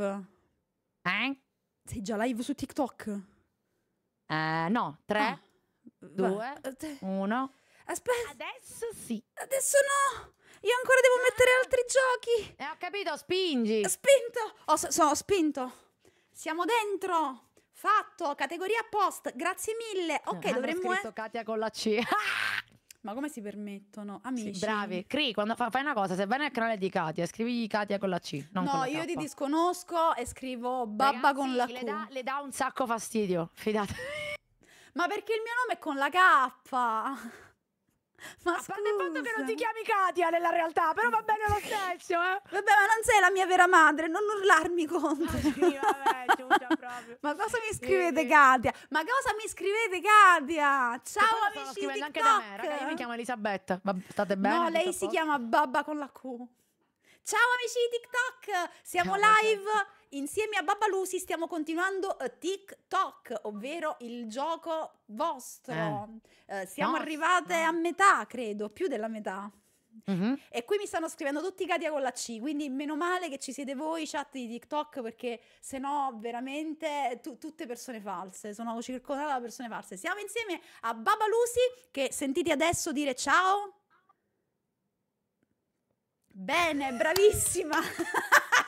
Eh? Sei già live su TikTok? Eh, no, 3, 2, 1. Aspetta. Adesso sì. Adesso no. Io ancora devo mettere ah. altri giochi. Eh, ho capito, spingi. Ho Spinto. Ho, so, so, spinto. Siamo dentro. Fatto, categoria post. Grazie mille. Ok, Hanno dovremmo... Ho scritto eh... Katia con la C. Ah! Ma come si permettono? Amici. Sì, bravi. Cri, quando fa, fai una cosa, se vai nel canale di Katia, scrivi Katia con la C. no, la io ti disconosco e scrivo babba Ragazzi, con la C. Le dà, le dà un sacco fastidio, fidate. Ma perché il mio nome è con la K? Ma a ah, parte il fatto che non ti chiami Katia nella realtà, però va bene lo stesso, eh. Vabbè, ma non sei la mia vera madre, non urlarmi contro. Ah, sì, ma cosa mi scrivete, Katia? Ma cosa mi scrivete, Katia? Ciao amici stanno scrivendo anche da me, raga, io mi chiamo Elisabetta. Ma state bene? No, lei si posto? chiama Babba con la Q. Ciao amici di TikTok, siamo Ciao, live. Insieme a Babalusi stiamo continuando eh, TikTok, ovvero il gioco vostro. Eh. Eh, siamo no. arrivate a metà, credo, più della metà. Mm-hmm. E qui mi stanno scrivendo tutti Katia con la C, quindi meno male che ci siete voi, chat di TikTok, perché se no veramente tu, tutte persone false, sono circondata da persone false. Siamo insieme a Babalusi che sentite adesso dire ciao. Bene, bravissima!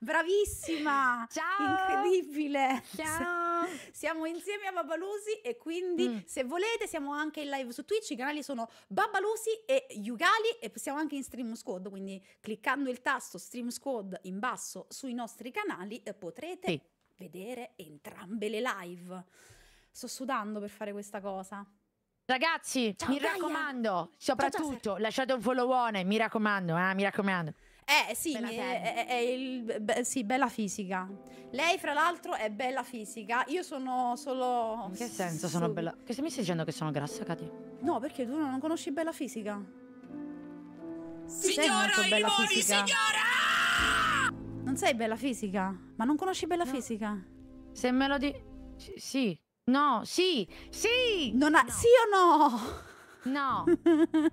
Bravissima! Ciao! Incredibile! Ciao! Siamo insieme a Babalusi e quindi mm. se volete siamo anche in live su Twitch, i canali sono Babalusi e Yugali e siamo anche in Stream Squad, quindi cliccando il tasto Stream Squad in basso sui nostri canali eh, potrete sì. vedere entrambe le live. Sto sudando per fare questa cosa. Ragazzi, Ciao, mi Gaia. raccomando, soprattutto Ciao, lasciate un followone, mi raccomando, eh, mi raccomando. Eh sì, bella è, è, è il, be, sì, bella fisica. Lei, fra l'altro, è bella fisica. Io sono solo. In che senso sono Sub... bella? Che se mi stai dicendo che sono grassa, Katia? No, perché tu non conosci bella fisica. Signora Limoni, fisica. signora! Non sei bella fisica? Ma non conosci bella no. fisica? Se me lo di. sì. No, sì, sì! Non ha... No. Sì o no? No.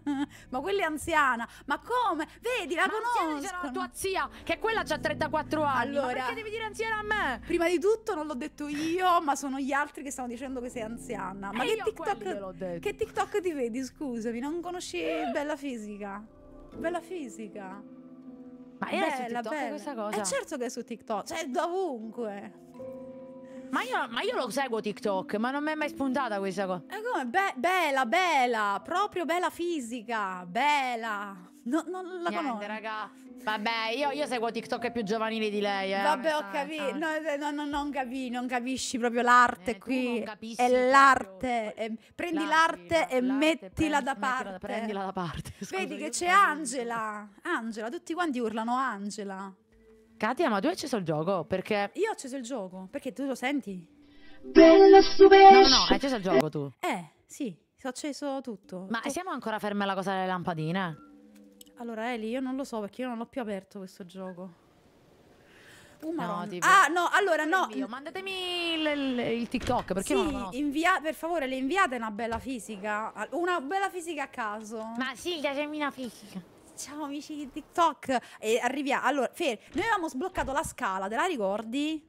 ma quella è anziana. Ma come? Vedi, la ma conosco. Ma c'era tua zia, che quella c'ha 34 anni. Allora, ma perché devi dire anziana a me? Prima di tutto non l'ho detto io, ma sono gli altri che stanno dicendo che sei anziana. Ma e eh, che TikTok Che TikTok ti vedi, scusami, non conosci bella fisica? Bella fisica. Ma è bella, su TikTok bella. questa cosa? È certo che è su TikTok, cioè dovunque. Ma io, ma io, lo seguo TikTok, ma non mi è mai spuntata questa cosa. E eh, come? Be bella, bella, proprio bella fisica, bella. No, non la Niente, conosco. raga. Vabbè, io, io seguo TikTok più giovanili di lei. Eh, Vabbè, ho capito. No, eh, no, no, non capisci, non capisci proprio l'arte eh, qui. È l'arte. Prendi l'arte e mettila da parte. Prendila da parte. Scusa, Vedi che c'è Angela. Angela, tutti quanti urlano Angela. Katia, ma tu hai acceso il gioco? Perché... Io ho acceso il gioco, perché tu lo senti? Bello super... No, no, hai acceso il gioco tu. Eh, sì, ho acceso tutto. Ma tu... siamo ancora fermi alla cosa delle lampadine? Allora, Eli, io non lo so perché io non l'ho più aperto questo gioco. Uh, no, tipo... Ah, no, allora no. Invio. Mandatemi il, il, il, TikTok perché sì, non invia... per favore, le inviate una bella fisica. Una bella fisica a caso. Ma sì, datemi una fisica. Ciao amici di TikTok. E arriviamo. Allora, Fer, noi avevamo sbloccato la scala, te la ricordi?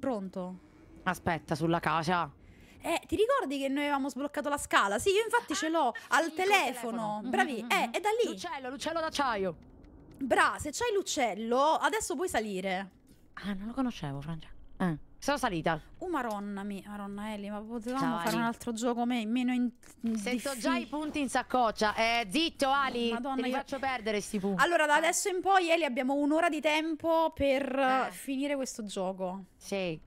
Pronto? Aspetta, sulla casa. Eh, ti ricordi che noi avevamo sbloccato la scala? Sì, io infatti ce l'ho ah, sì, al telefono. telefono. Mm, Bravi. Mm -hmm. Eh, mm. è da lì. L'uccello, l'uccello d'acciaio. Bra, se c'hai l'uccello, adesso puoi salire. Ah, non lo conoscevo, Francia. Eh. Sono salita. Uh, maronna mia, maronna Ellie, ma potevamo Ciao, fare Ali. un altro gioco me, meno in, in Sento già i punti in saccoccia. Eh, zitto Ali, Madonna, ti io... faccio perdere questi punti. Allora, da adesso in poi, Eli, abbiamo un'ora di tempo per eh. eh. finire questo gioco. Sì.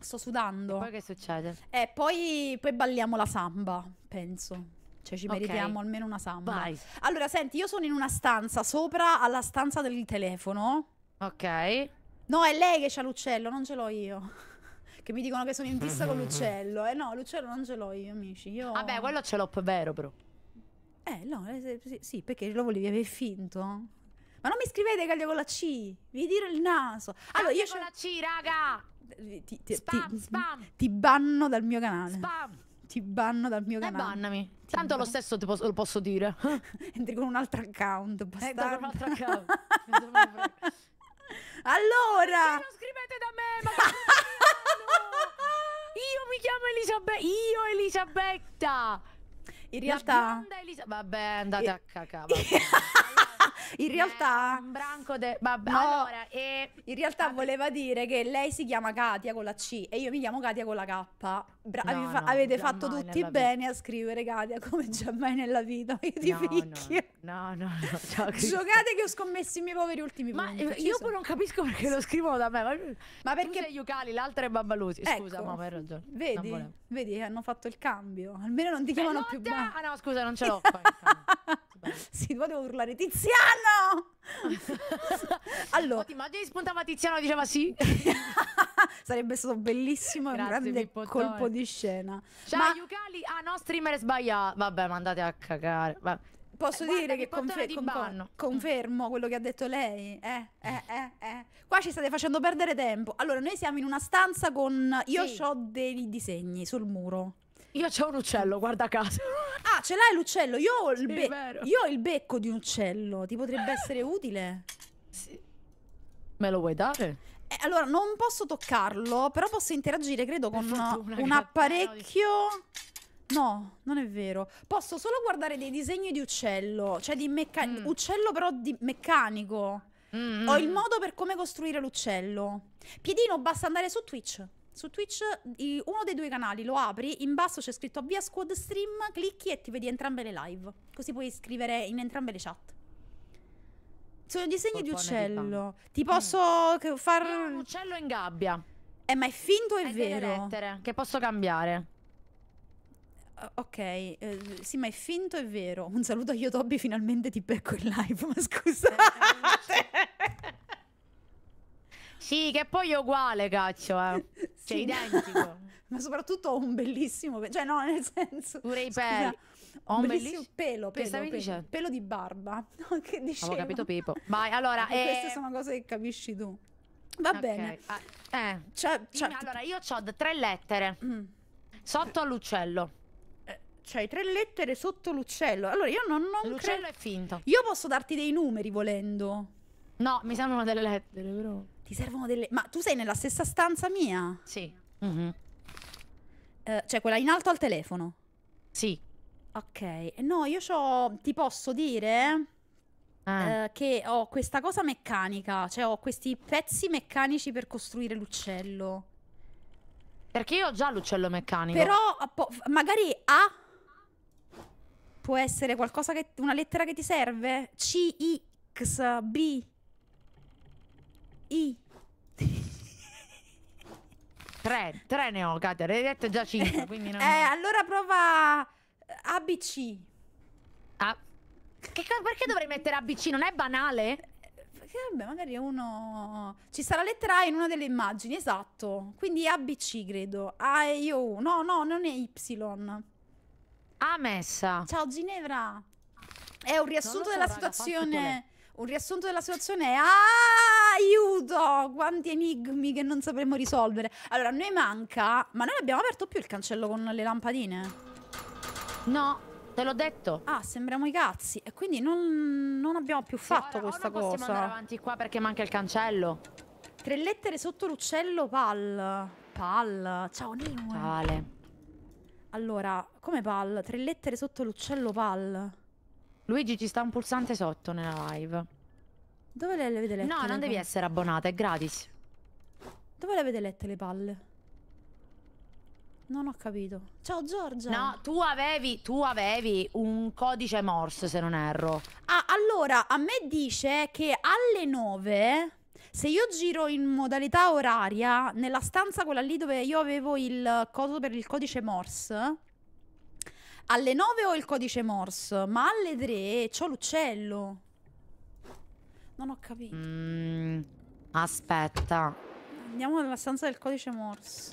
Sto sudando. E poi che succede? Eh, poi, poi balliamo la samba, penso. Cioè ci meritiamo okay. almeno una samba. Vai. Allora, senti, io sono in una stanza sopra alla stanza del telefono. Ok. No, è lei che c'ha l'uccello, non ce l'ho io che mi dicono che sono in pista con l'uccello. Eh no, l'uccello non ce l'ho io, amici. Io... Vabbè, quello ce l'ho, vero però. Eh no, eh, sì, perché lo volevi aver finto. Ma non mi scrivete Caglia con la C, vi tiro il naso. Allora, Caglia io con la C, raga! Eh, ti, ti, spam, ti, spam. ti banno dal mio canale. Spam! ti banno dal mio eh, canale. E bannami. Ti Tanto banno. lo stesso ti posso, lo posso dire. Entri con un altro account. Bastardo. Entro con un altro account. allora. Perché non scrivete da me, ma Io mi chiamo Elisabetta. Io Elisabetta. In realtà... Elisa... Vabbè, andate eh. a cacà. In eh, realtà... Eh, un branco de... Vabbè, no, allora... E... In realtà vabbè. voleva dire che lei si chiama Katia con la C e io mi chiamo Katia con la K. Bra- no, fa- no, avete fatto tutti bene a scrivere Katia come già mai nella vita. Io ti picchio. No, no, no. Ciao, Giocate che ho scommesso i miei poveri ultimi ma punti. Ma eh, io poi non capisco perché lo scrivono da me. Ma, ma perché... Tu sei Yucali, l'altra è Babbalusi. Scusa, ecco. ma per ragione. Vedi, vedi, hanno fatto il cambio. Almeno non ti chiamano Bellota! più Babbalusi. Ah no, scusa, non ce l'ho. sì, tu devo urlare Tiziano! allora, oh, ti immagini spuntava Tiziano e diceva sì? Sarebbe stato bellissimo e un grande Pippo colpo Tone. di scena. Ciao, ma... Yucali, ah no, streamer sbagliato. Vabbè, ma andate a cagare. Va posso eh, dire che confer confermo quello che ha detto lei. Eh eh, eh. eh, eh, Qua ci state facendo perdere tempo. Allora, noi siamo in una stanza con... Io sì. ho dei disegni sul muro. Io ho un uccello, guarda caso. Ah, ce l'hai l'uccello? Io, ho il sì, io ho il becco di un uccello. Ti potrebbe essere utile? Sì. Me lo vuoi dare? Eh, allora, non posso toccarlo, però posso interagire, credo, con fortuna, un apparecchio... No, non è vero. Posso solo guardare dei disegni di uccello, cioè di meccanico. Mm. Uccello però di meccanico. Mm -hmm. Ho mm. il modo per come costruire l'uccello. Piedino, basta andare su Twitch su Twitch uno dei due canali lo apri, in basso c'è scritto via squad stream, clicchi e ti vedi entrambe le live. Così puoi scrivere in entrambe le chat. Sono disegni Portone di uccello. ti mm. posso mm. far... Io un uccello in gabbia. Eh, ma è finto o è, è vero? Lettere, che posso cambiare. Eh, ok, eh, sì, ma è finto è vero. Un saluto a Yotobi, finalmente ti becco in live, ma scusa. Eh, eh, scusate. Sì, che poi è uguale, cazzo, eh. Cioè, sì. identico. Ma soprattutto ho un bellissimo... Cioè, no, nel senso... Pure i peli. Ho un bellissimo, pelo, pelo, pelo, pelo, pelo di barba. No, che dicevo. Avevo capito Pippo. Vai, allora... Eh... Queste sono cose che capisci tu. Va okay. bene. Ah, eh. Cioè, cioè... allora, io ho tre lettere. Mm. Sotto all'uccello cioè tre lettere sotto l'uccello. Allora io non, non l'uccello credo... è finto. Io posso darti dei numeri volendo. No, mi servono delle lettere, però. Ti servono delle... Ma tu sei nella stessa stanza mia? Sì. Mm -hmm. eh, cioè, quella in alto al telefono? Sì. Ok. No, io ho... Ti posso dire... Ah. Eh, che ho questa cosa meccanica, cioè ho questi pezzi meccanici per costruire l'uccello. Perché io ho già l'uccello meccanico. Però magari A può essere qualcosa che una lettera che ti serve? C, I, X, B. I. tre, tre ne ho, Katia, ne hai detto già cinque, quindi non... Eh, allora prova ABC. Ah. Che, perché dovrei mettere ABC? Non è banale? Perché, eh, vabbè, magari uno... Ci sarà lettera A in una delle immagini, esatto. Quindi ABC, credo. A e io U. No, no, non è Y. A messa. Ciao, Ginevra. È un riassunto so, della situazione... situazione un riassunto della situazione è ah, aiuto, quanti enigmi che non sapremo risolvere. Allora, noi manca, ma noi abbiamo aperto più il cancello con le lampadine. No, te l'ho detto. Ah, sembriamo i cazzi e quindi non, non abbiamo più fatto Ora, questa cosa. possiamo andare avanti qua perché manca il cancello. Tre lettere sotto l'uccello pal. Pal. Ciao Nino. Vale. Allora, come pal? Tre lettere sotto l'uccello pal. Luigi ci sta un pulsante sotto nella live. Dove le avete lette? No, non devi essere abbonata, è gratis. Dove le avete lette le palle? Non ho capito. Ciao Giorgia. No, tu avevi, tu avevi un codice Morse, se non erro. Ah, allora, a me dice che alle 9 se io giro in modalità oraria nella stanza quella lì dove io avevo il coso per il codice Morse alle 9 ho il codice Morse, ma alle 3 c'ho l'uccello. Non ho capito. Mm, aspetta. Andiamo nella stanza del codice Morse.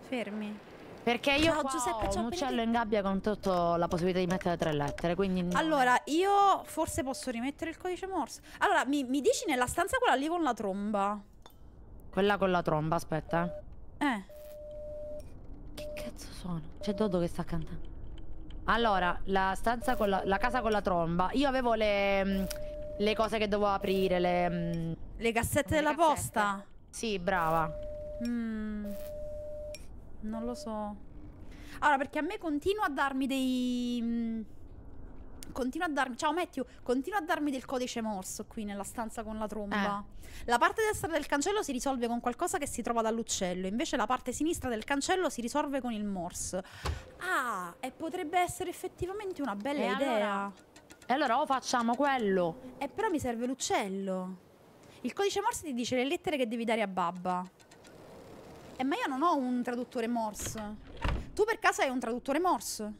Fermi. Perché io Ciao, Giuseppe, ho un uccello in gabbia con tutto la possibilità di mettere tre lettere, quindi... Allora, io forse posso rimettere il codice Morse. Allora, mi, mi dici nella stanza quella lì con la tromba? Quella con la tromba, aspetta. Eh. Che cazzo sono? C'è Dodo che sta cantando. Allora, la, con la, la casa con la tromba. Io avevo le, mm, le cose che dovevo aprire, le... Mm, le cassette della cassette. posta? Sì, brava. Mm, non lo so. Allora, perché a me continua a darmi dei... Mm, continua a darmi. Ciao Matthew, continua a darmi del codice morso qui nella stanza con la tromba. Eh. La parte destra del cancello si risolve con qualcosa che si trova dall'uccello, invece la parte sinistra del cancello si risolve con il morse. Ah, e potrebbe essere effettivamente una bella e idea. Allora, e allora o facciamo quello. Eh, però mi serve l'uccello. Il codice morse ti dice le lettere che devi dare a Babba. Eh, ma io non ho un traduttore morse. Tu per caso hai un traduttore morse?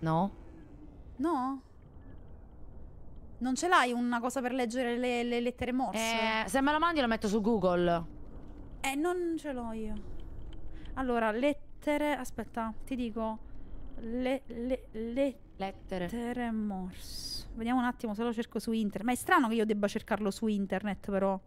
No. No? Non ce l'hai una cosa per leggere le, le lettere morse? Eh, se me la mandi lo metto su Google. Eh, non ce l'ho io. Allora, lettere... Aspetta, ti dico. Le, le, le lettere. lettere morse. Vediamo un attimo se lo cerco su internet. Ma è strano che io debba cercarlo su internet, però.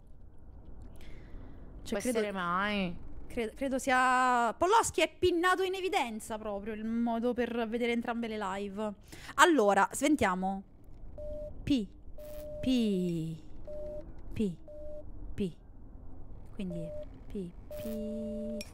Cioè, Può credo... mai. Credo, credo, sia. Poloschi è pinnato in evidenza proprio il modo per vedere entrambe le live. Allora, sventiamo. P. P. P. P. Quindi P. P.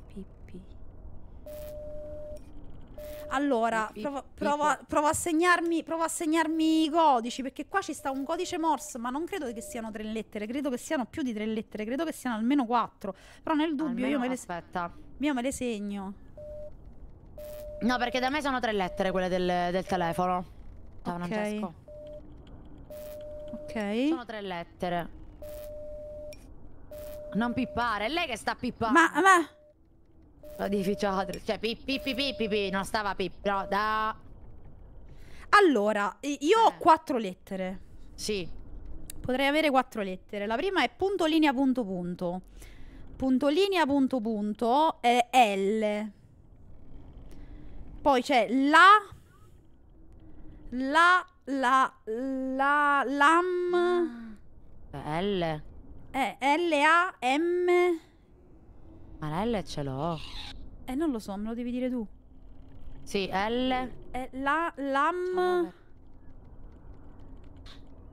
Allora, provo, provo, a, provo, a segnarmi, provo, a segnarmi, i codici, perché qua ci sta un codice Morse, ma non credo che siano tre lettere, credo che siano più di tre lettere, credo che siano almeno quattro. Però nel dubbio almeno, io, me le, aspetta. io me le segno. No, perché da me sono tre lettere quelle del, del telefono. Da okay. Francesco. Ok. Sono tre lettere. Non pippare, è lei che sta pippando. Ma, ma... Lo dici Chadri. Cioè, pippi pippi pippi, non stava pippi, no, da... Allora, io eh. ho quattro lettere. Sì. Potrei avere quattro lettere. La prima è punto linea punto punto. Punto linea punto punto è L. Poi c'è la... La... La... La... Lam... Ah. L. Eh, L-A-M... Ma l'L ce l'ho. Eh, non lo so, me lo devi dire tu. Sì, L. Eh, la, lam...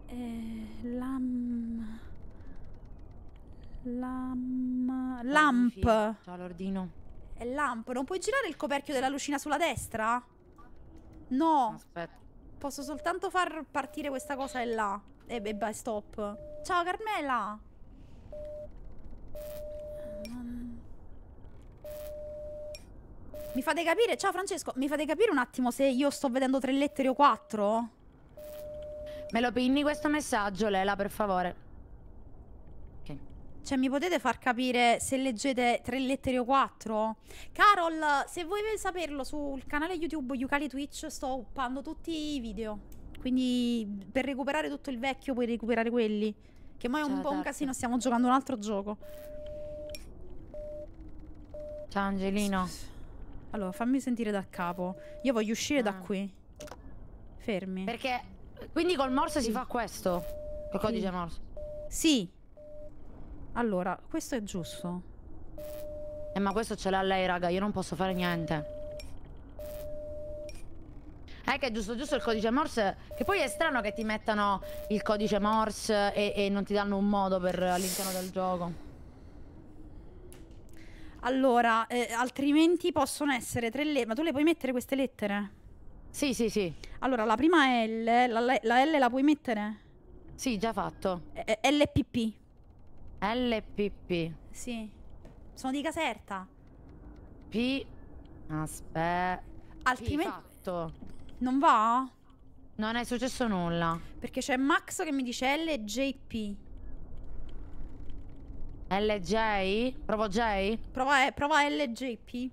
Eh, lam... Lam... Lamp. Ciao, Lordino. È eh, lamp. Non puoi girare il coperchio della lucina sulla destra? No. Aspetta. Posso soltanto far partire questa cosa e là. E beh, stop. Ciao, Carmela. Mi fate capire? Ciao Francesco, mi fate capire un attimo se io sto vedendo tre lettere o quattro? Me lo pinni questo messaggio, Lela, per favore. Ok. Cioè, mi potete far capire se leggete tre lettere o quattro? Carol, se voi saperlo, sul canale YouTube Yucali Twitch sto uppando tutti i video. Quindi per recuperare tutto il vecchio puoi recuperare quelli. Che mai è un po' un casino, stiamo giocando un altro gioco. Ciao Angelino. Allora, fammi sentire da capo. Io voglio uscire ah. da qui. Fermi. Perché... Quindi col morso sì. si fa questo. Il codice sì. morso. Sì. Allora, questo è giusto. Eh, ma questo ce l'ha lei, raga. Io non posso fare niente. Eh, che è giusto, giusto il codice Morse. Che poi è strano che ti mettano il codice Morse e, e non ti danno un modo per all'interno del gioco. Allora, eh, altrimenti possono essere tre lettere. Ma tu le puoi mettere queste lettere? Sì, sì, sì. Allora, la prima L, la, la L la puoi mettere? Sì, già fatto. E eh, eh, LPP. LPP. Sì. Sono di Caserta. P... Aspetta. Altrimenti... Fatto. Non va? Non è successo nulla. Perché c'è Max che mi dice LJP. LJ? Provo J? Prova, prova LJP.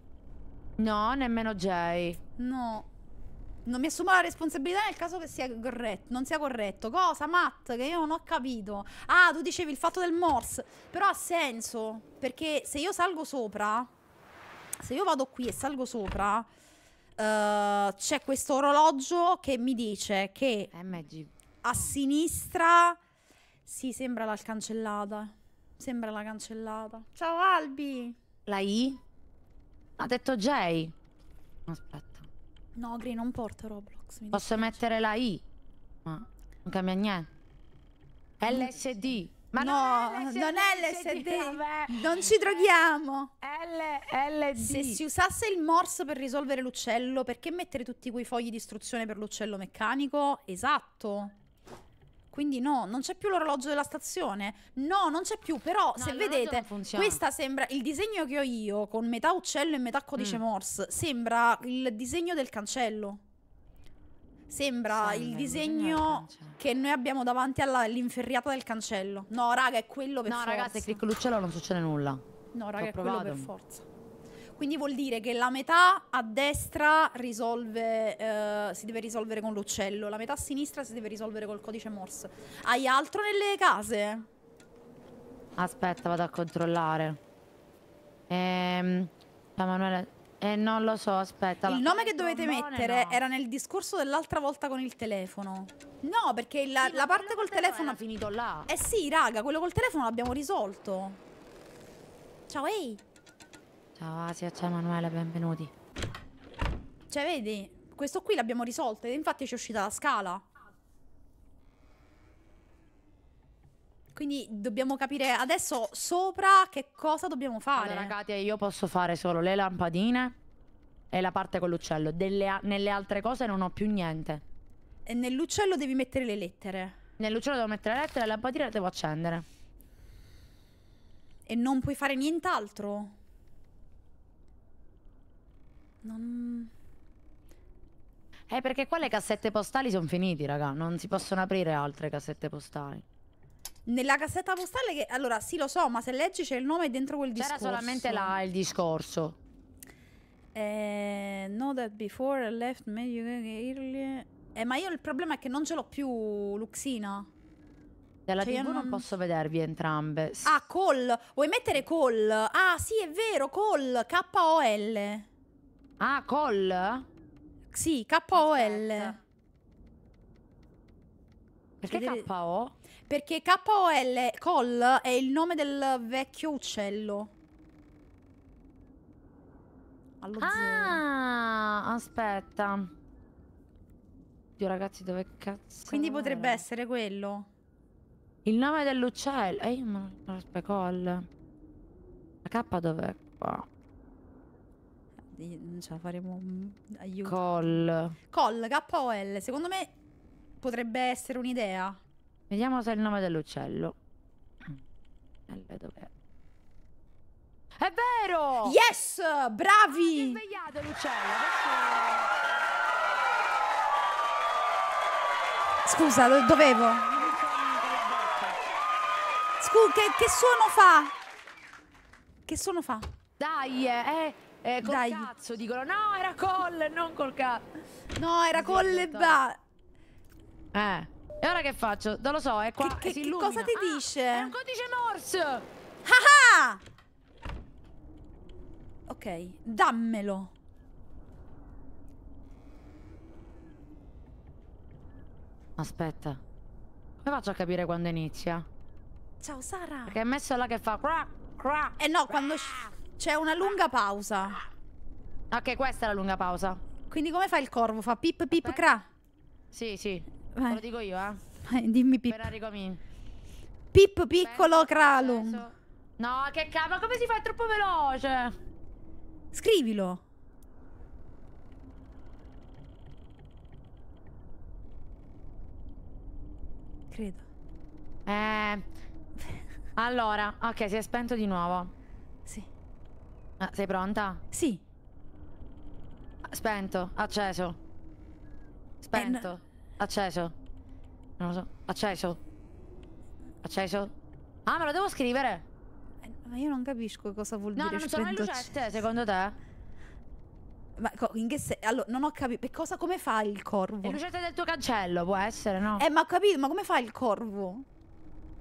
No, nemmeno J. No. Non mi assumo la responsabilità nel caso che sia corretto, non sia corretto. Cosa, Matt? Che io non ho capito. Ah, tu dicevi il fatto del morse. Però ha senso. Perché se io salgo sopra... Se io vado qui e salgo sopra... Uh, c'è questo orologio che mi dice che... MG. A sinistra... Sì, sembra l'ha cancellata. Sembra la cancellata. Ciao Albi! La I? Ha detto J. Aspetta. No, Gri, non porta Roblox. Posso mettere la I? Ma non cambia niente. LSD. Ma no, non è LSD. Non, ci droghiamo. LSD. Se si usasse il morse per risolvere l'uccello, perché mettere tutti quei fogli di istruzione per l'uccello meccanico? Esatto. Quindi no, non c'è più l'orologio della stazione. No, non c'è più. Però no, se vedete, questa sembra il disegno che ho io con metà uccello e metà codice mm. Morse. Sembra il disegno del cancello. Sembra sì, il disegno che noi abbiamo davanti all'inferriata del cancello. No, raga, è quello per no, forza. No, raga, se clicco l'uccello non succede nulla. No, raga, è provato. quello per forza. Quindi vuol dire che la metà a destra risolve, eh, si deve risolvere con l'uccello, la metà a sinistra si deve risolvere col codice Morse. Hai altro nelle case? Aspetta, vado a controllare. Ehm, Emanuele... Eh, non lo so, aspetta. Il nome che dovete mettere no. era nel discorso dell'altra volta con il telefono. No, perché la, sì, la parte col telefono... ha finito là. Eh sì, raga, quello col telefono l'abbiamo risolto. Ciao, ehi. Ciao Asia, ciao Emanuele, benvenuti. Cioè, vedi, questo qui l'abbiamo risolto ed infatti ci è uscita la scala. Quindi dobbiamo capire adesso sopra che cosa dobbiamo fare. Allora, Katia, io posso fare solo le lampadine e la parte con l'uccello. nelle altre cose non ho più niente. E nell'uccello devi mettere le lettere. Nell'uccello devo mettere le lettere e la lampadina la devo accendere. E non puoi fare nient'altro? Non... Eh, perché qua le cassette postali sono finite, raga. Non si possono aprire altre cassette postali. Nella cassetta postale che... Allora, sì, lo so, ma se leggi c'è il nome dentro quel discorso. C'era solamente là il discorso. Eh, know that before I left meglio che early... Eh, ma io il problema è che non ce l'ho più Luxina. Della cioè, TV non... non... posso vedervi entrambe. Ah, call. Vuoi mettere call? Ah, sì, è vero, call. K-O-L. Ah, col? Sì, K-O-L. Perché K-O? Perché K-O-L, col, è il nome del vecchio uccello. Allo ah, zero. aspetta. Dio ragazzi, dove cazzo? Quindi potrebbe era? essere quello. Il nome dell'uccello. Ehi, ma aspetta, col. La K dov'è qua? non ce la faremo. Aiuto. Col. Col, K-O-L. Secondo me potrebbe essere un'idea. Vediamo se è il nome dell'uccello. Mm. L dov'è? È vero! Yes! Bravi! Mi svegliato l'uccello. Scusa, lo dovevo. Scusa, che, che suono fa? Che suono fa? Dai, eh... eh eh, col Dai. cazzo dicono. No, era col, non col cazzo. No, era con le ba. Eh. E ora che faccio? Non lo so, è qua. Che, che, che cosa ti ah, dice? È un codice Morse. Ah, ah Ok, dammelo. Aspetta. Come faccio a capire quando inizia? Ciao Sara. Perché è messo là che fa crack, crack. Eh no, crack. quando c'è una lunga pausa. Ok, questa è la lunga pausa. Quindi come fa il corvo? Fa pip pip Aspetta. cra? Sì, sì. Vai. Eh. Lo dico io, eh. Vai, eh, dimmi pip. Per Pip piccolo cralum. No, che cavolo, ma come si fa? È troppo veloce. Scrivilo. Credo. Eh. Allora, ok, si è spento di nuovo. Ah, sei pronta? Sì. Spento, acceso. Spento, eh, acceso. Non lo so, acceso. Acceso. Ah, me lo devo scrivere. Eh, ma io non capisco cosa vuol no, dire. No, non sono le lucette, secondo te? Ma in che se... Allora, non ho capito. Cosa, come fa il corvo? Le lucette del tuo cancello, può essere, no? Eh, ma ho capito, ma come fa il corvo?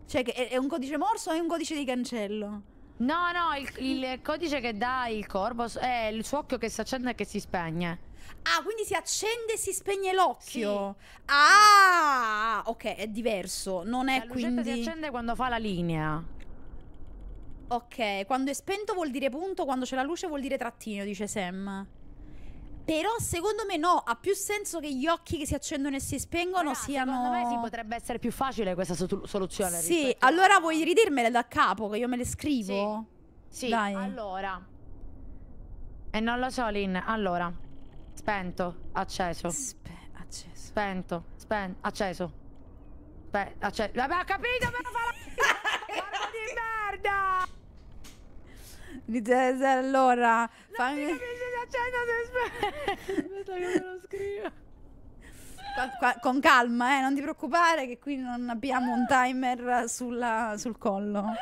Cioè, è, è un codice morso o è un codice di cancello? No, no, il, il, codice che dà il Corvus è il suo occhio che si accende e che si spegne. Ah, quindi si accende e si spegne l'occhio. Sì. Ah, ok, è diverso. Non è la quindi. si accende quando fa la linea. Ok, quando è spento vuol dire punto, quando c'è la luce vuol dire trattino, dice Sam. Però secondo me no, ha più senso che gli occhi che si accendono e si spengono Ragazzi, siano... Secondo me sì, potrebbe essere più facile questa soluzione. Sì, allora vuoi ridirmele da capo che io me le scrivo? Sì, sì. Dai. allora... E non lo so, Lin, allora... Spento, acceso. Spe acceso. Spento, spen acceso. Spe acceso. Vabbè, ho capito, però fa la... Guarda di merda! Allora... Non fang facendo se spera. Aspetta che me lo scrivo. Qua, qua, con calma, eh, non ti preoccupare che qui non abbiamo un timer sulla, sul collo.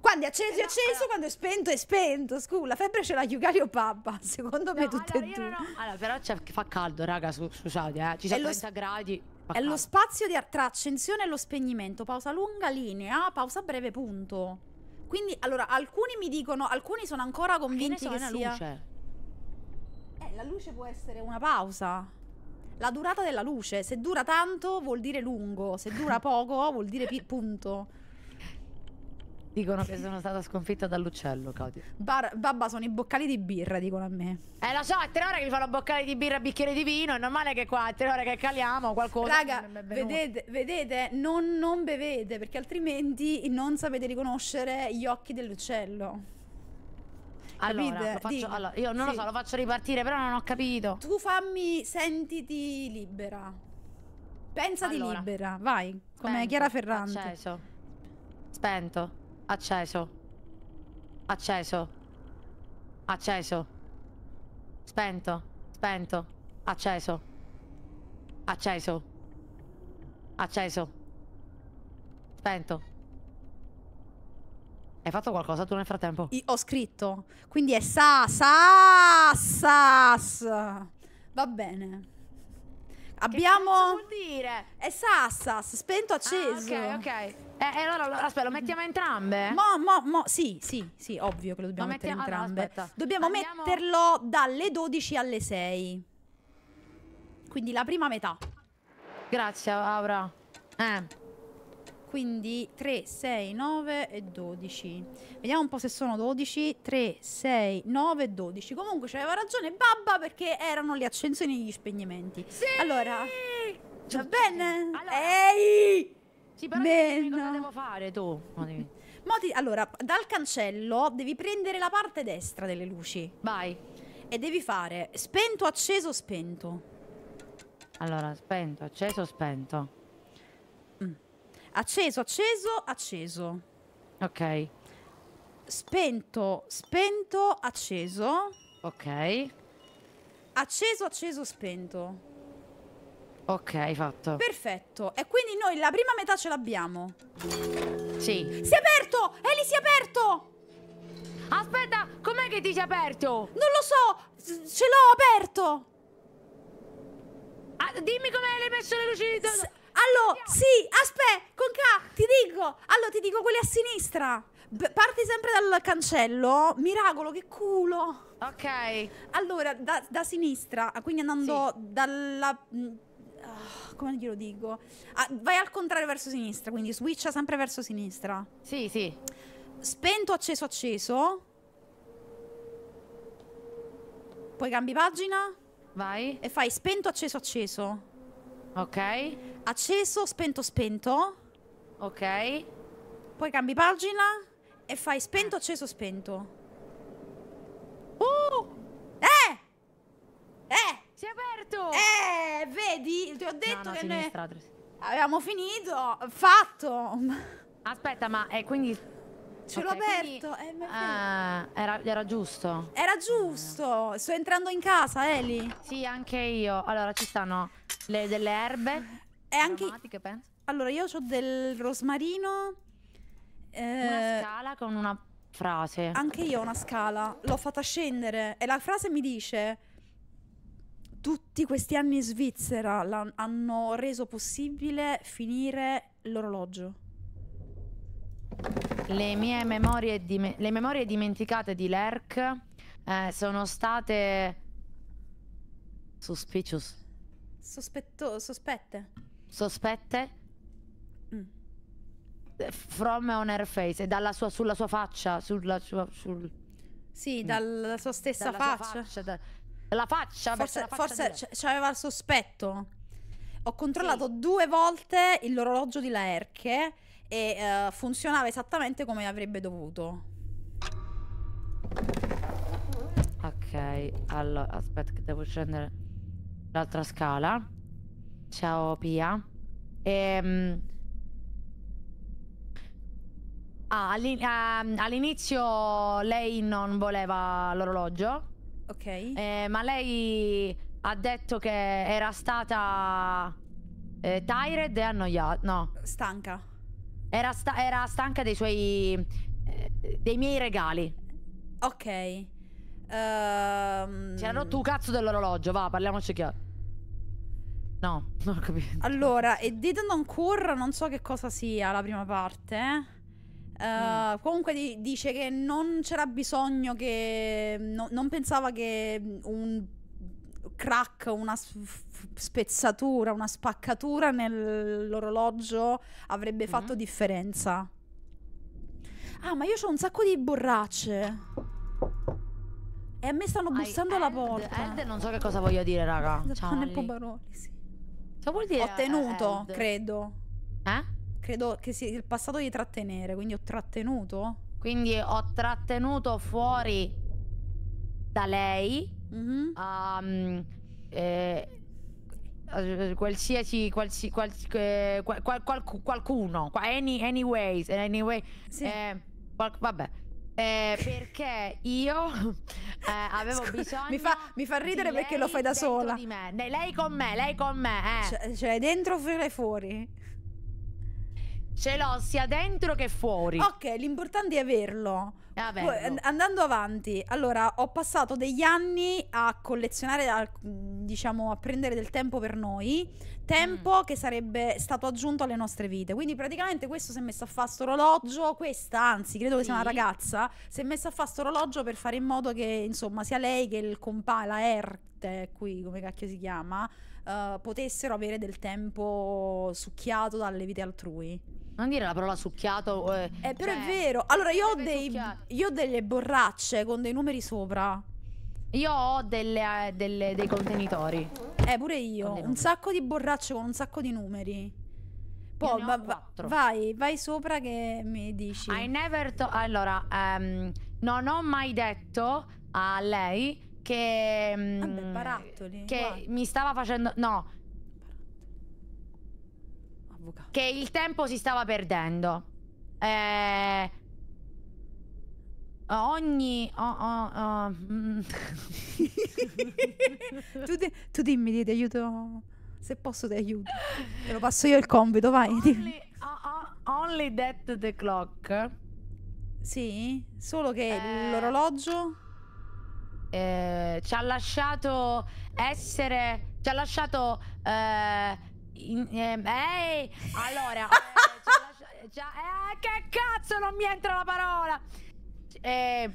Quando è acceso è acceso, quando è spento è spento. Scusa, la febbre ce l'ha Yugali o Pappa. Secondo me no, tutte allora, e due. No. Allora, però fa caldo, raga, su, scusate, eh. Ci sono 30 gradi. È caldo. lo spazio di tra accensione e lo spegnimento. Pausa lunga, linea, pausa breve, punto. Quindi, allora, alcuni mi dicono, alcuni sono ancora convinti che, ne so, che sia... Luce. Eh, la luce può essere una pausa. La durata della luce, se dura tanto vuol dire lungo, se dura poco vuol dire punto. Dicono che sono stata sconfitta dall'uccello, Claudia. Bar babba, sono i boccali di birra, dicono a me. Eh, lo so, a tre ore che mi fanno boccali di birra e bicchiere di vino, è normale che qua a tre ore che caliamo qualcosa... Raga, vedete, vedete non, non bevete, perché altrimenti non sapete riconoscere gli occhi dell'uccello. Allora, faccio, allora, io non sì. lo so, lo faccio ripartire, però non ho capito. Tu fammi, sentiti libera. Pensati allora. libera, vai, come Chiara Ferrante. Acceso. Spento. Acceso. Acceso. Acceso. Spento. Spento. Acceso. Acceso. Acceso. Spento. Hai fatto qualcosa tu nel frattempo? I ho scritto. Quindi è sa, sa, sas. Va bene. Abbiamo... Che vuol dire? È sassas, spento acceso. Ah, ok, ok. Eh, eh, allora, aspetta, lo mettiamo entrambe? Mo, mo, mo, sì, sì, sì, ovvio che lo dobbiamo lo mettere entrambe. Allora, dobbiamo Andiamo... metterlo dalle 12 alle 6. Quindi la prima metà. Grazie, Aura. Eh. Quindi 3, 6, 9 e 12. Vediamo un po' se sono 12. 3, 6, 9 e 12. Comunque c'aveva ragione Babba perché erano le accensioni e gli spegnimenti. Sì! Allora... Va bene? Allora... Ehi! Sì, però Beh, cosa devo fare tu? Moti, allora, dal cancello devi prendere la parte destra delle luci. Vai. E devi fare spento, acceso, spento. Allora, spento, acceso, spento. Mm. Acceso, acceso, acceso. Ok. Spento, spento, acceso. Ok. Acceso, acceso, spento. Ok, fatto. Perfetto. E quindi noi la prima metà ce l'abbiamo. Sì. Si è aperto! Eli si è aperto! Aspetta, com'è che ti sei aperto? Non lo so, ce l'ho aperto. Ah, dimmi come l'hai messo le luci di S Allora, sì, aspetta, con K, ti dico. Allora, ti dico quelli a sinistra. B parti sempre dal cancello. Miracolo, che culo. Ok. Allora, da, da sinistra, quindi andando sì. dalla mm, Ah, come glielo dico? Ah, vai al contrario verso sinistra, quindi switcha sempre verso sinistra. Sì, sì. Spento, acceso, acceso. Poi cambi pagina. Vai. E fai spento, acceso, acceso. Ok. Acceso, spento, spento. Ok. Poi cambi pagina e fai spento, ah. acceso, spento. Oh! Si è aperto! Eh, vedi? Ti ho detto no, no, che ne... Abbiamo finito. Fatto! Aspetta, ma è eh, quindi... Ce okay, l'ho aperto! Quindi... Eh, ah, era, era, giusto? Era giusto! Sto entrando in casa, Eli. Sì, anche io. Allora, ci stanno le, delle erbe. E anche... Penso. Allora, io ho del rosmarino. Eh... Una scala con una frase. Anche io ho una scala. L'ho fatta scendere. E la frase mi dice tutti questi anni in Svizzera hanno reso possibile finire l'orologio. Le mie memorie, dim le memorie dimenticate di Lerk eh, sono state suspicious. Sospetto sospette. Sospette? Mm. From on her face, e sua, sulla sua faccia, sulla sua... Sul... Sì, dalla sua stessa dalla faccia. Sua faccia da la faccia, forse, la faccia c'aveva il sospetto. Ho controllato sì. due volte l'orologio di Laerche e uh, funzionava esattamente come avrebbe dovuto. Ok, allora aspetta che devo scendere l'altra scala. Ciao Pia. Ehm... Ah, all'inizio lei non voleva l'orologio Ok. Eh, ma lei ha detto che era stata eh, tired e annoiata. No. Stanca. Era, sta era stanca dei suoi... Eh, dei miei regali. Ok. Um... Ehm, si era rotto un cazzo dell'orologio, va, parliamoci chiaro. No, non ho capito. Allora, e Did Non Cure non so che cosa sia la prima parte. Eh mm. Comunque di- dice che non c'era bisogno che... No- non pensava che un crack, una spezzatura, una spaccatura nell'orologio avrebbe mm. fatto differenza. Ah, ma io ho un sacco di borracce. E a me stanno bussando I alla end, porta. End non so che cosa voglio dire, raga. Ciao. Paroli, sì. Cosa vuol dire? Ho tenuto, end. credo. Eh? credo che sia il passato di trattenere, quindi ho trattenuto. Quindi ho trattenuto fuori da lei mm -hmm. um, eh, qualsiasi, qualsi, quals, eh, qual, qual, qualcuno any, anyways anyway sì. eh, qual, vabbè eh, perché io eh, avevo Scusa, bisogno mi fa, mi fa ridere perché lo fai da sola di me. lei con me lei con me eh. cioè, cioè dentro e fuori Ce l'ho sia dentro che fuori. Ok, l'importante è averlo. Eh, vabbè, averlo. Poi, andando avanti, allora ho passato degli anni a collezionare, a, diciamo a prendere del tempo per noi, tempo mm. che sarebbe stato aggiunto alle nostre vite. Quindi praticamente questo si è messo a fare sto orologio, questa anzi credo che sì. sia una ragazza, si è messa a fare sto orologio per fare in modo che insomma sia lei che il compà, la Erte qui come cacchio si chiama, uh, potessero avere del tempo succhiato dalle vite altrui. Non dire la parola succhiato. Eh, eh però cioè, è vero. Allora io ho, dei, io ho delle borracce con dei numeri sopra. Io ho delle, eh, delle, dei contenitori. Eh, pure io. Un sacco di borracce con un sacco di numeri. Poi va, va, vai, vai sopra che mi dici. I never allora, um, non ho mai detto a lei che... Um, Vabbè, barattoli. Che guarda. mi stava facendo... No, che il tempo si stava perdendo. Eh, ogni... Oh, oh, oh, tu, di tu, dimmi, ti aiuto... Se posso ti aiuto. Te lo passo io il compito, vai. Only, only that the clock. Sì, solo che eh, l'orologio... Eh, ci ha lasciato essere... Ci ha lasciato... Eh, in, ehm, eh, eh, allora, eh, cioè, cioè, che cazzo non mi entra la parola? Eh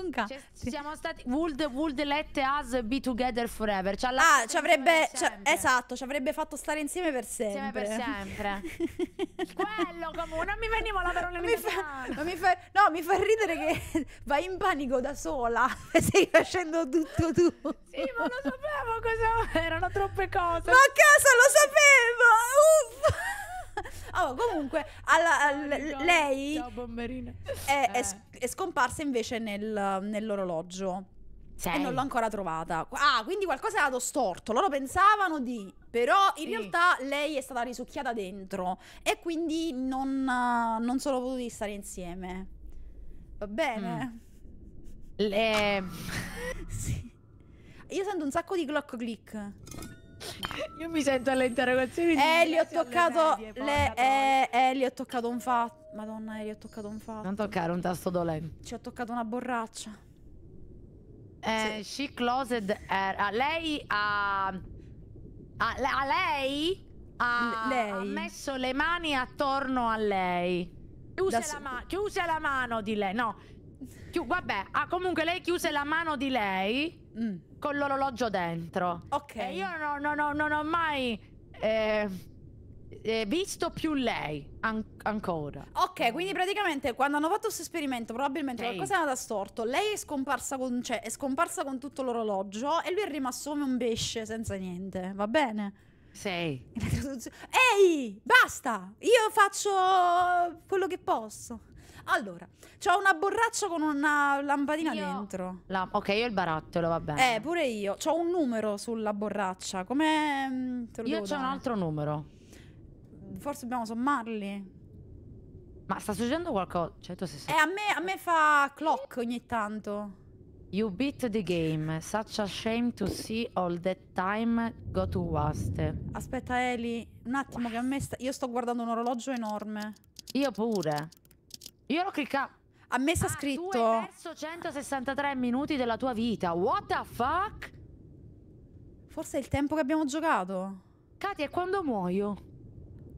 con K. Cioè, siamo stati. Would, would let us be together forever. Cioè, ah, ci avrebbe. Esatto, ci avrebbe fatto stare insieme per sempre. Insieme per sempre. Quello comunque. Non mi veniva la parola mi fa, no, mi fa, no, mi fa ridere che vai in panico da sola. Stai facendo tutto tu. Sì, ma lo sapevo cosa erano troppe cose. Ma a casa lo sapevo! Uff! oh, comunque, alla, all, lei Ciao, è, eh. è, è, scomparsa invece nel, nell'orologio. Sei. E non l'ho ancora trovata. Ah, quindi qualcosa è andato storto. Loro pensavano di. Però in sì. realtà lei è stata risucchiata dentro. E quindi non, non sono potuti stare insieme. Va bene? Mm. Le... sì. Io sento un sacco di clock click. Io mi sento alle interrogazioni di Eh, ho toccato medie, le eh, eh, ho toccato un fatto. Madonna, eh, ho toccato un fatto. Non toccare un tasto dolente. Ci ho toccato una borraccia. Eh, sì. she closed her. Ah, a lei ha a, a lei ha, lei ha messo le mani attorno a lei. Chiuse la, ma chiuse la mano di lei. No. Chi vabbè, ah, comunque lei chiuse la mano di lei mm. con l'orologio dentro. Ok. E io non, non, non, non ho mai eh, eh, visto più lei an ancora. Ok, quindi praticamente quando hanno fatto questo esperimento probabilmente okay. qualcosa è andata storto. Lei è scomparsa con, cioè, è scomparsa con tutto l'orologio e lui è rimasto come un pesce senza niente. Va bene? Sei. Ehi, basta! Io faccio quello che posso. Allora, c'ho una borraccia con una lampadina io... dentro. La... Ok, io il barattolo, va bene. Eh, pure io. C'ho un numero sulla borraccia. Come... Mm, te lo Io c'ho un altro numero. Forse dobbiamo sommarli. Ma sta succedendo qualcosa? Cioè, 160. Eh, a a me fa clock ogni tanto. You beat the game. Such a shame to see all that time go to waste. Aspetta, Eli. Un attimo, che a me sta... Io sto guardando un orologio enorme. Io pure. Io l'ho cliccato. A me sta ah, scritto. Tu hai perso 163 minuti della tua vita. What the fuck? Forse è il tempo che abbiamo giocato. Katia, è quando muoio.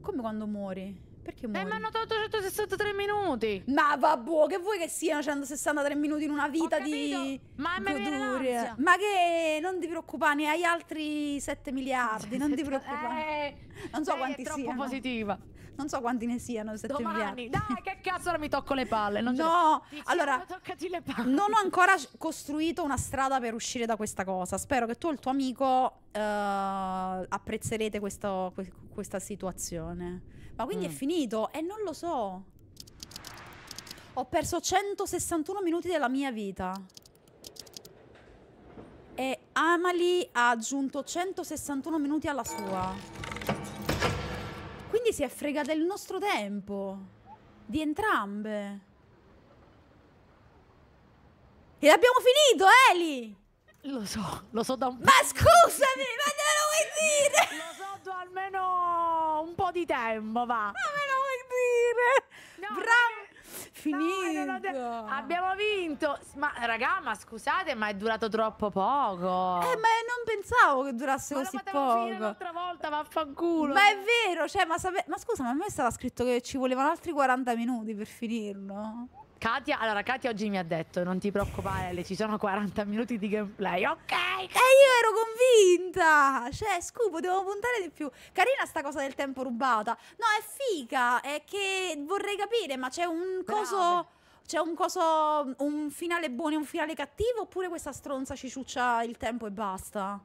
Come quando muori? Perché eh, muori? Eh, mi hanno tolto 163 minuti. Ma vabbè, che vuoi che siano 163 minuti in una vita di. Ma goduria. Ma che non ti preoccupare, ne hai altri 7 miliardi. Non ti preoccupare. Eh, non so quanti siano. è troppo siano. positiva. Non so quanti ne siano. Sette Domani, dai, che cazzo, ora mi tocco le palle. Non no, le... allora, le palle. non ho ancora costruito una strada per uscire da questa cosa. Spero che tu e il tuo amico uh, apprezzerete questo, questa situazione. Ma quindi mm. è finito? E eh, non lo so. Ho perso 161 minuti della mia vita. E Amalie ha aggiunto 161 minuti alla sua. Quindi si è fregata il nostro tempo. Di entrambe. E abbiamo finito, Eli! Lo so, lo so da un po'. Ma scusami, ma te lo vuoi dire? Lo so da almeno un po' di tempo, va. Ma me lo vuoi dire? No, Bravo! finito. No, no, abbiamo vinto. Ma raga, ma scusate, ma è durato troppo poco. Eh, ma non pensavo che durasse ma così poco. l'altra volta, vaffanculo. Ma è vero, cioè, ma, sape- ma scusa, ma a me stava scritto che ci volevano altri 40 minuti per finirlo. Katia, allora Katia oggi mi ha detto non ti preoccupare Ale, ci sono 40 minuti di gameplay, ok? E io ero convinta, cioè scu, potevo puntare di più. Carina sta cosa del tempo rubata. No, è figa, è che vorrei capire, ma c'è un Brave. coso... C'è un coso, un finale buono e un finale cattivo oppure questa stronza ci ciuccia il tempo e basta?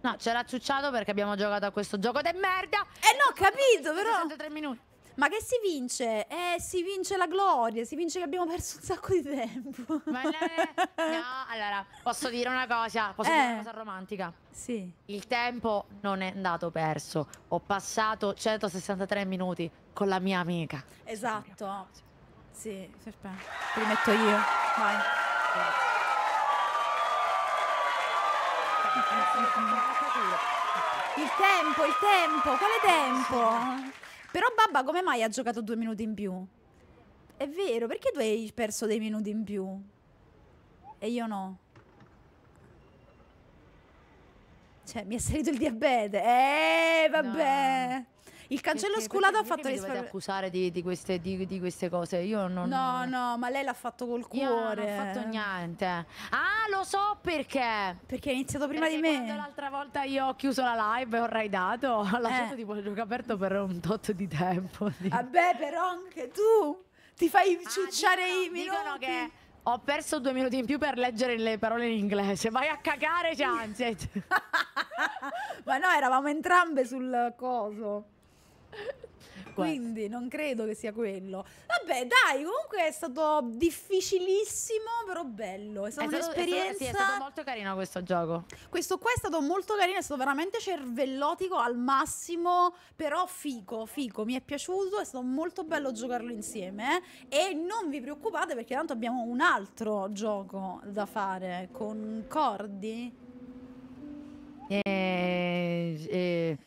No, ce l'ha ciucciato perché abbiamo giocato a questo gioco de merda. Eh no, ho capito, però. 63 minuti. Ma che si vince? Eh, si vince la gloria, si vince che abbiamo perso un sacco di tempo. Ma le... no, allora, posso dire una cosa, posso eh. dire una eh. cosa romantica. Sì. Il tempo non è andato perso. Ho passato 163 minuti con la mia amica. Esatto. Sì, aspetta. rimetto io. Vai. Il tempo, il tempo, quale tempo? Però Babba come mai ha giocato due minuti in più? È vero, perché tu hai perso dei minuti in più? E io no. Cioè, mi è salito il diabete. Eh, vabbè. No. Il cancello sculato ha fatto risparmiare. accusare di, di, queste, di, di, queste, cose. Io non. No, no, ma lei l'ha fatto col cuore. Io non ho fatto niente. Ah, lo so perché. Perché è iniziato prima perché di me. l'altra volta io ho chiuso la live e ho raidato, ho lasciato eh. tipo il gioco aperto per un tot di tempo. Vabbè, però anche tu ti fai ah, ciucciare dicono, i minuti. Dicono che ho perso due minuti in più per leggere le parole in inglese. Vai a cagare, Chanset. Ma no, eravamo entrambe sul coso. Quindi non credo che sia quello. Vabbè, dai, comunque è stato difficilissimo, però bello. È stata un'esperienza. Sì, è stato molto carino questo gioco. Questo qua è stato molto carino, è stato veramente cervellotico al massimo, però fico, fico, mi è piaciuto, è stato molto bello giocarlo insieme. Eh. E non vi preoccupate perché tanto abbiamo un altro gioco da fare con Cordi. Eh, eh.